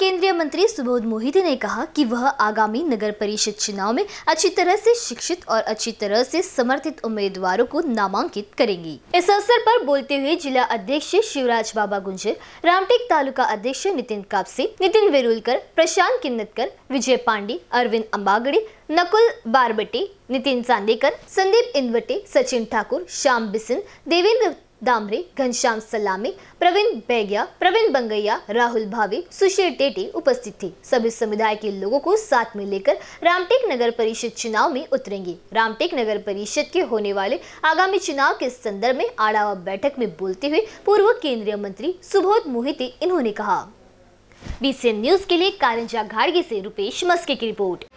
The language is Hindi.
केंद्रीय मंत्री सुबोध मोहिते ने कहा कि वह आगामी नगर परिषद चुनाव में अच्छी तरह से शिक्षित और अच्छी तरह से समर्थित उम्मीदवारों को नामांकित करेंगी इस अवसर पर बोलते हुए जिला अध्यक्ष शिवराज बाबा गुंजर रामटेक तालुका अध्यक्ष नितिन कापसे नितिन वेरुलकर प्रशांत किन्नतकर विजय पांडे अरविंद अम्बागड़े नकुल बारबटे नितिन चांदेकर संदीप इनवटे सचिन ठाकुर श्याम बिसन देवेंद्र दामरे घनश्याम सलामी प्रवीण बैगिया प्रवीण बंगैया राहुल भावे सुशील टेटी उपस्थित थे सभी समुदाय के लोगों को साथ में लेकर रामटेक नगर परिषद चुनाव में उतरेंगे रामटेक नगर परिषद के होने वाले आगामी चुनाव के संदर्भ में आड़ावा बैठक में बोलते हुए पूर्व केंद्रीय मंत्री सुबोध मोहिते इन्होंने कहा बीसीएन न्यूज के लिए कारंजा घाड़गी से रूपेश मस्के की रिपोर्ट